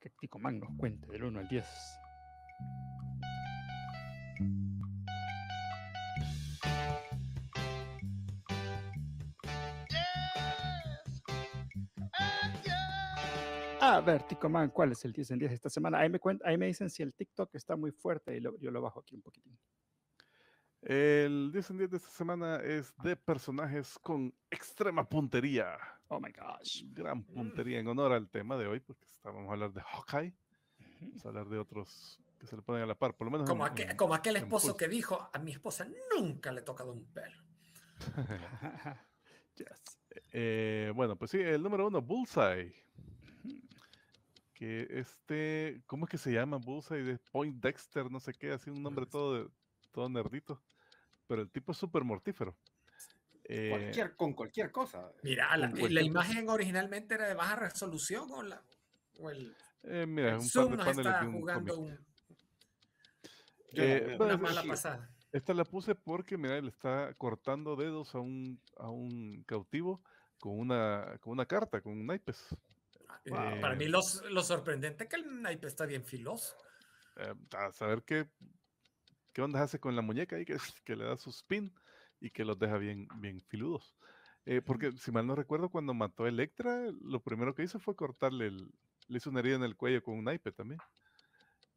Que Man nos cuente del 1 al 10. A ver, Tico Man, ¿cuál es el 10 en 10 de esta semana? Ahí me, cuenta, me dicen si el TikTok está muy fuerte y yo lo bajo aquí un poquitín. El 10 en 10 de esta semana es de personajes con extrema puntería. Oh my gosh. Gran puntería en honor al tema de hoy, porque estábamos a hablar de Hawkeye. Vamos a hablar de otros que se le ponen a la par, por lo menos. Como, aquel, como aquel esposo que dijo: A mi esposa nunca le he tocado un pelo. yes. Eh, eh, bueno, pues sí, el número uno, Bullseye. Que este, ¿cómo es que se llama Bullseye? De Point Dexter, no sé qué, así un nombre todo, todo nerdito. Pero el tipo es súper mortífero. Eh, con cualquier cosa. Mira, la, imagen originalmente era de baja resolución o, la, el, eh, Zoom nos está jugando eh, un, mala pasada. Esta la puse porque, mira, le está cortando dedos a un, a un cautivo con una, con una carta, con un naipes. Ah, para mí lo, sorprendente es que el naipe está bien filoso. a saber qué, qué onda hace con la muñeca ahí que, que le da sus spin y que los deja bien, bien filudos. Eh, porque si mal no recuerdo, cuando mató a Electra, lo primero que hizo fue cortarle, el, le hizo una herida en el cuello con un naipe también.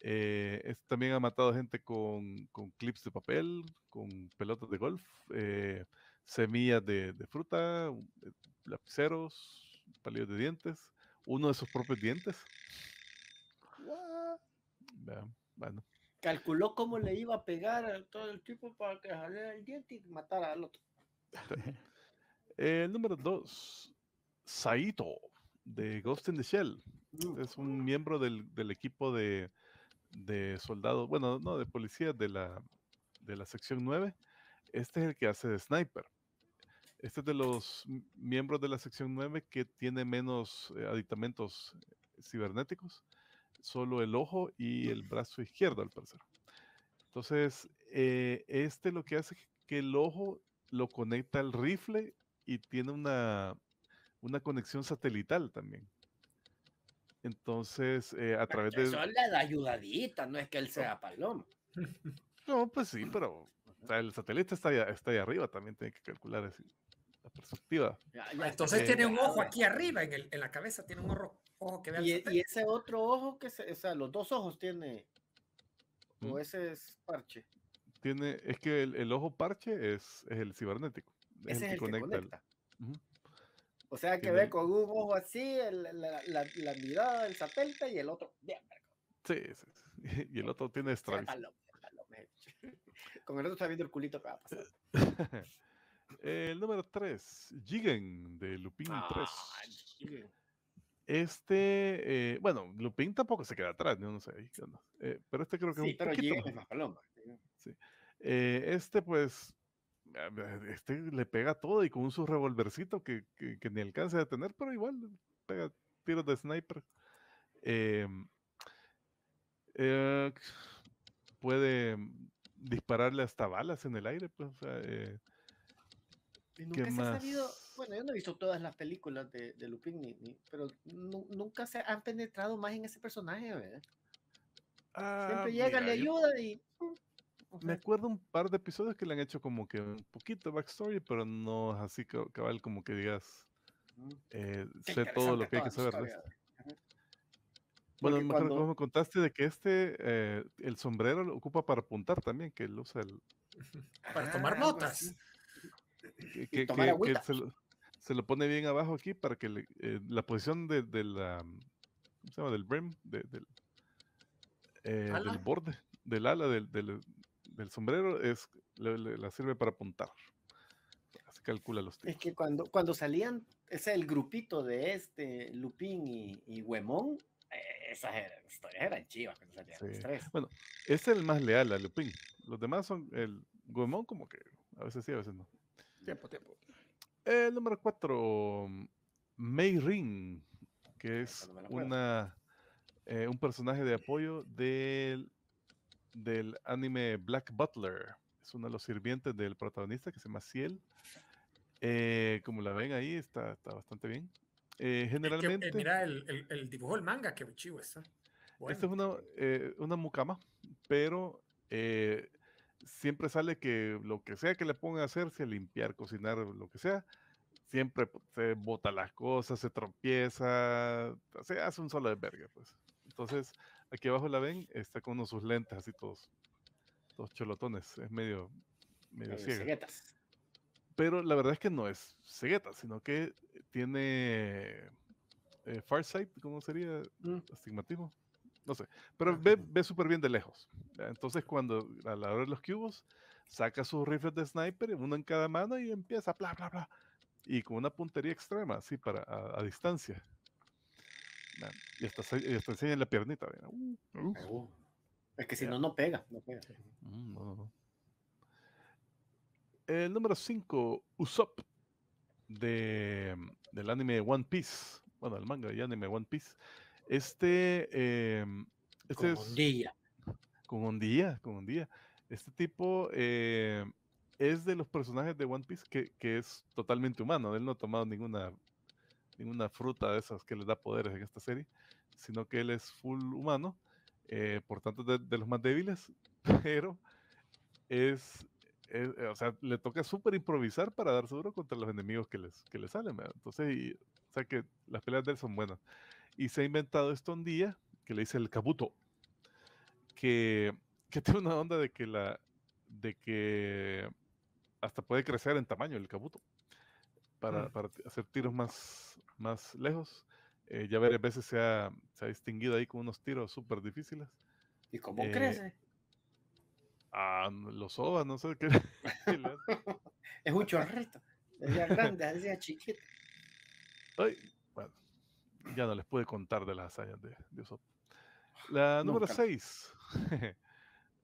Eh, también ha matado gente con, clips de papel, con pelotas de golf, eh, semillas de, de, fruta, lapiceros, palillos de dientes, uno de sus propios dientes. bueno calculó cómo le iba a pegar a todo el tipo para que saliera el diente y matara al otro. El eh, número dos, Saito de Ghost in the Shell. Mm. Es un miembro del, equipo de, soldados, bueno, no, de policía de la, de la sección 9. Este es el que hace de sniper. Este es de los miembros de la sección 9 que tiene menos eh, aditamentos cibernéticos solo el ojo y el brazo izquierdo, al parecer. Entonces, eh, este lo que hace es que el ojo lo conecta al rifle y tiene una, una conexión satelital también. Entonces, eh, a través de. Son las ayudadita no es que él sea paloma. No, pues sí, pero el satélite está ahí está arriba, también tiene que calcular la perspectiva. entonces eh, tiene un ojo aquí arriba, en, el, en la cabeza tiene un ojo, Oh, y, ese otro ojo que se, o sea, los dos ojos tiene. O ese es parche. Tiene, es que el, ojo parche es, el cibernético. Es ese el, es el que conecta. O sea que ve con un ojo así la, la, la, mirada del satélite y el otro. sí, sí, Y el otro tiene Stravis. Con el otro está viendo el culito que va a pasar. el número 3, Jigen de Lupin ah, 3. Este, eh, bueno, Lupin tampoco se queda atrás, no, no sé, eh, pero este creo que es un pero poquito más. Paloma. Eh, este, pues, este le pega todo y con su revolvercito que, ni alcanza a tener, pero igual pega tiros de sniper. Em, puede dispararle hasta balas en el aire, pues, nunca se ha sabido, bueno, yo no he visto todas las películas de, de Lupin, ni, pero nunca se han penetrado más en ese personaje, ah, Siempre llega, le ayuda y... me acuerdo un par de episodios que le han hecho como que un poquito de backstory, pero no es así cabal como que digas, eh, sé todo lo que hay que saber. Bueno, me me contaste de que este, eh, el sombrero lo ocupa para apuntar también, que él usa el... Para ah, tomar notas. Que, se, lo, pone bien abajo aquí para que eh, la posición de, la. ¿Cómo se llama? Del brim, del, eh, borde, del ala, del, sombrero, es, la sirve para apuntar. Así calcula los tiros. Es que cuando, cuando salían, ese el grupito de este, Lupín y, y Huemón, eh, esas eran, historias eran chivas cuando salían tres. Bueno, es el más leal a Lupín. Los demás son el Huemón, como que a veces sí, a veces no. Tiempo, tiempo. El número 4, Mei Ring, que es una, eh, un personaje de apoyo del, anime Black Butler. Es uno de los sirvientes del protagonista que se llama Ciel. Eh, como la ven ahí, está, bastante bien. Eh, generalmente. mira, el, dibujo del manga, que chivo está. Esta es una, una mucama, pero eh, siempre sale que lo que sea que le pongan a hacer, sea limpiar, cocinar, lo que sea, siempre se bota las cosas, se tropieza, se hace un solo verga, pues. Entonces, aquí abajo la ven, está con uno sus lentes así todos, todos cholotones, es medio, medio Pero la verdad es que no es cegueta, sino que tiene eh, farsight, ¿cómo sería? Mm. Astigmatismo. No sé, pero ve, ve súper bien de lejos. Entonces, cuando a la hora de los cubos, saca sus rifles de sniper, uno en cada mano y empieza, bla, bla, bla. Y con una puntería extrema, así, para, a, distancia. Y hasta, enseña la piernita. Uh, oh. Es que si no, no pega. Mm, el número 5, Usopp, del anime One Piece. Bueno, el manga y anime One Piece este, eh, este con como un Con día Este tipo eh, es de los personajes de One Piece que, que, es totalmente humano. Él no ha tomado ninguna, ninguna fruta de esas que le da poderes en esta serie, sino que él es full humano, eh, por tanto de, de, los más débiles, pero es, o sea, le toca súper improvisar para darse duro contra los enemigos que les, que salen. Entonces, o sea que las peleas de él son buenas. Y se ha inventado esto un día, que le dice el cabuto. que, que tiene una onda de que la de que hasta puede crecer en tamaño el cabuto. para, para hacer tiros más, más lejos. Eh, ya varias veces se ha, se ha, distinguido ahí con unos tiros súper difíciles. ¿Y cómo eh, crece? Ah, los soba, no sé qué. es un chorrito. Decía grande, decía chiquito. Ay, ya no les puede contar de las hazañas de, de La número 6,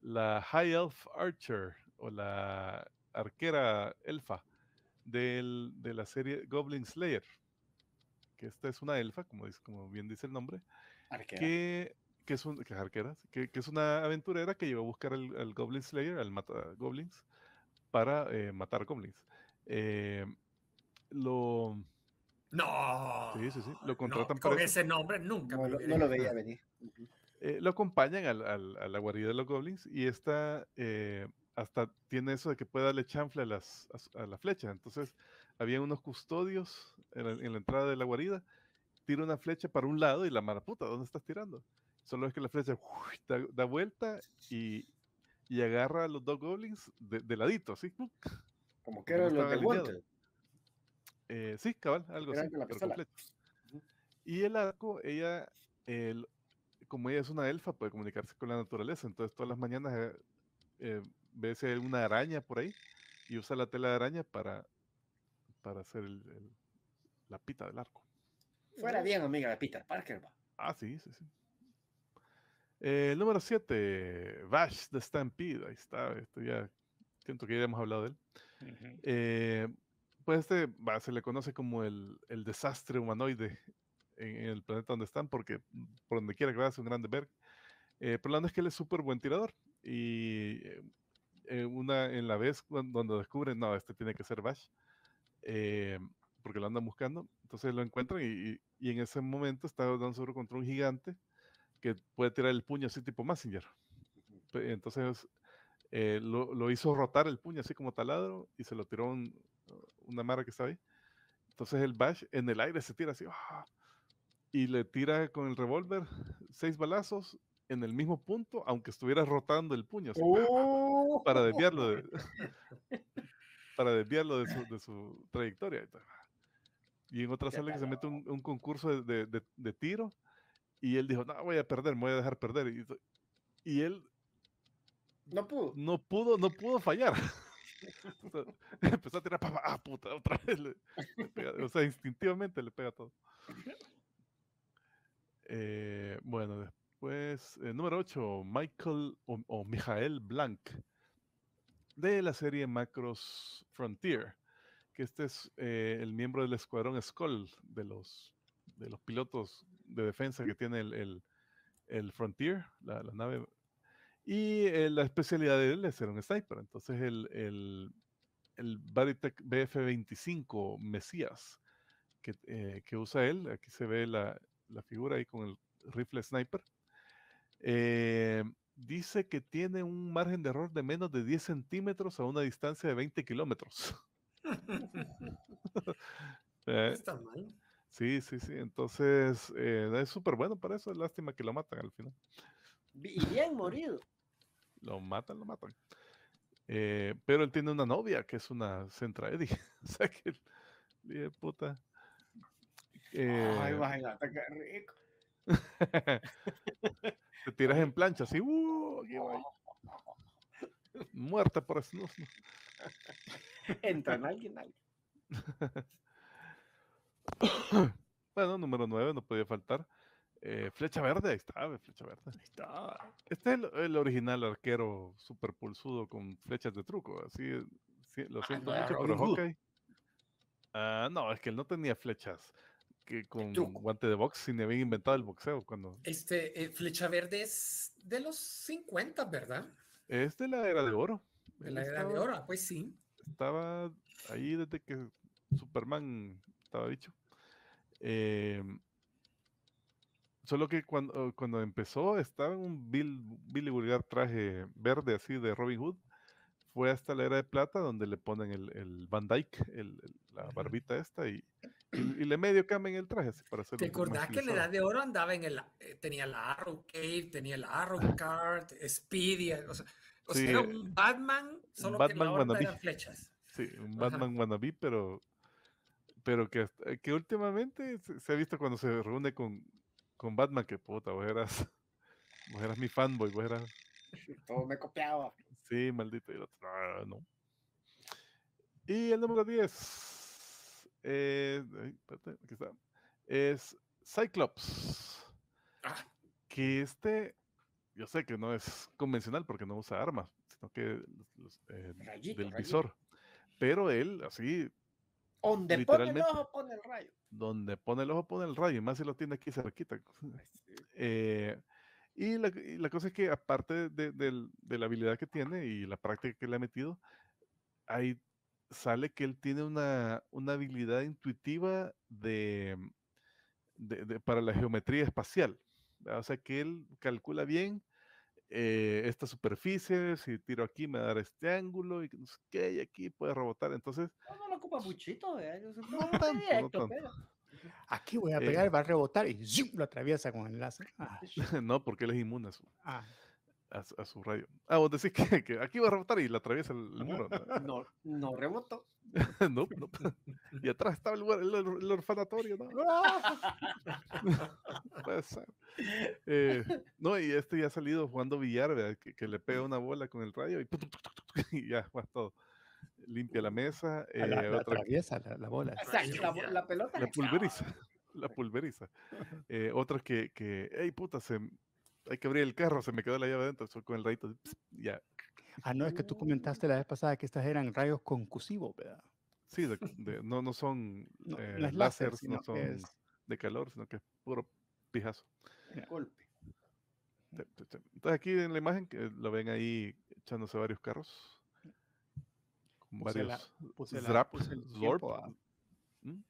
la High Elf Archer o la arquera elfa de la serie Goblin Slayer. Que esta es una elfa, como, como bien dice el nombre. Arquera. Que, que, es un, que, que, es una aventurera que lleva a buscar al, Goblin Slayer, al mata goblins, para eh, matar goblins. Eh, lo no. Lo contratan con ese nombre nunca. No, lo, veía venir. Eh, lo acompañan a la guarida de los goblins y esta eh, hasta tiene eso de que puede darle chanfle a las, a, flechas. Entonces, había unos custodios en la, entrada de la guarida. Tira una flecha para un lado y la puta, ¿dónde estás tirando? Solo es que la flecha da, vuelta y, agarra a los dos goblins de, ladito, así. Como que eran los del eh, sí, cabal, algo así. Y el arco, ella, como ella es una elfa, puede comunicarse con la naturaleza. Entonces, todas las mañanas eh, eh, ve una araña por ahí y usa la tela de araña para, para hacer la pita del arco. Fuera bien, amiga de pita Parker. Ah, sí, sí, sí. número 7, Vash de Stampede. Ahí está, esto ya. Siento que ya hemos hablado de él. eh, pues este se le conoce como el, el desastre humanoide en, el planeta donde están, porque mm, por donde quiera que vaya es un grande berg. Eh, pero lo es que él es súper buen tirador. Y eh, eh, una en la vez cuando, descubren, no, este tiene que ser Bash, eh, porque lo andan buscando. Entonces lo encuentran y, y en ese momento está dando seguro contra un gigante que puede tirar el puño así tipo Massinger. Entonces lo, lo, hizo rotar el puño así como taladro y se lo tiró un, una mara que está ahí. Entonces el Bash en el aire se tira así. ¡ah! Y le tira con el revólver seis balazos en el mismo punto, aunque estuviera rotando el puño. ¡Oh! Para desviarlo de, para desviarlo de su, trayectoria. Y en otra sala que se mete un, concurso de, de, tiro y él dijo, no, voy a perder, me voy a dejar perder. Y, y él... No pudo. No pudo, no pudo fallar. Empezó, a tirar papá, ah, puta, otra vez. o sea, instintivamente le pega todo. Eh, bueno, después, eh, número 8, Michael o, o, Michael Blank, de la serie Macros Frontier, que este es eh, el miembro del escuadrón Skull, de los, de los pilotos de defensa que tiene el, Frontier, la nave y eh, la especialidad de él es ser un sniper. Entonces el, el, BF-25 Mesías eh, que, usa él, aquí se ve la, figura ahí con el rifle sniper, eh, dice que tiene un margen de error de menos de 10 centímetros a una distancia de 20 kilómetros. Está mal. Sí, sí, sí. Entonces es súper bueno para eso. Lástima que lo matan al final. Y bien morido. Lo matan, lo matan. Eh, pero él tiene una novia que es una Centra Eddie. o sea que, de puta. Eh, Ay, rico. Te tiras en plancha así, uh, muerta por eso. Entra en alguien, alguien. bueno, número 9 no podía faltar. Eh, flecha verde, ahí está, flecha verde. está. Este es el, original arquero super pulsudo con flechas de truco. Así, lo ah, siento ah, pero Ah, no, es que él no tenía flechas que con guante de box ni había inventado el boxeo cuando. Este, eh, flecha verde es de los 50, ¿verdad? Es de la era de oro. De la era de oro, ah, pues sí. Estaba ahí desde que Superman estaba dicho. Eh, Solo que cuando, eh, cuando empezó estaba en un Billy Vulgar traje verde así de Robin Hood. Fue hasta la era de plata donde le ponen el, el Van Dyke, el, la barbita esta, y, y, le medio cambian el traje para ¿Te acordás que en la edad de oro andaba en el. Eh, tenía la Arrow Cave, tenía la Arrow Card, Speedy, o sea, era eh, un Batman, solo que no la flechas. Sí, un Batman wannabe, pero pero que, que últimamente se, ha visto cuando se reúne con, con Batman, que puta, vos eras, vos eras mi fanboy, vos eras... Todo me copiaba. Sí, maldito. Y el ah, número 10 eh, es Cyclops. Ah. Que este, yo sé que no es convencional porque no usa armas, sino que eh, del visor. Pero él, así, donde pone el ojo, pone el rayo. Donde pone el ojo, pone el rayo, y más si lo tiene aquí cerquita. Eh, y, la, cosa es que aparte de, la habilidad que tiene y la práctica que le ha metido, ahí sale que él tiene una, habilidad intuitiva de, para la geometría espacial. O sea que él calcula bien eh, esta superficie, si tiro aquí me dará este ángulo y no qué, aquí puede rebotar. Entonces. No, lo ocupa muchito, Aquí voy a pegar, eh. va a rebotar y lo atraviesa con el láser. Ah. no, porque él es inmune ah. a su, a, su rayo. Ah, vos decís que, aquí va a rebotar y lo atraviesa el, muro. No, no rebotó. no, no. Y atrás estaba el, el, orfanatorio, ¿no? Eh, no, y este ya ha salido jugando billar, Que, le pega una bola con el rayo y, ya, va todo. Limpia la mesa. Eh, la, otra... la, bola. la, pelota. La pulveriza. La pulveriza. Eh, que, que, hey puta, hay que abrir el carro, se me quedó la llave adentro, con el rayo ya, Ah, no, es que tú comentaste la vez pasada que estas eran rayos concusivos, ¿verdad? Sí, no, no son eh, láseres, no son de calor, sino que es puro pijazo. El golpe. Entonces aquí en la imagen que eh, lo ven ahí echándose varios carros. varios puse el, ¿Mm?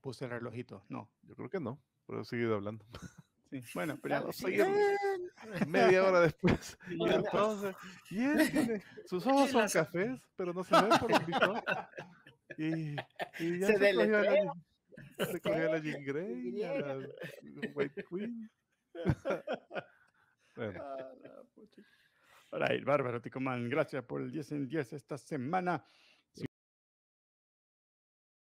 puse el relojito, no. Yo creo que no, pero he seguido hablando. Bueno, pero claro, soy eh, media hora después. y entonces, sus ojos son cafés, pero no se ven por un bico. Y, ya se, cogió la, se la Jean Grey, a la White Queen. bueno. Hola, ah, right, Bárbaro Ticomán, gracias por el 10 en 10 esta semana.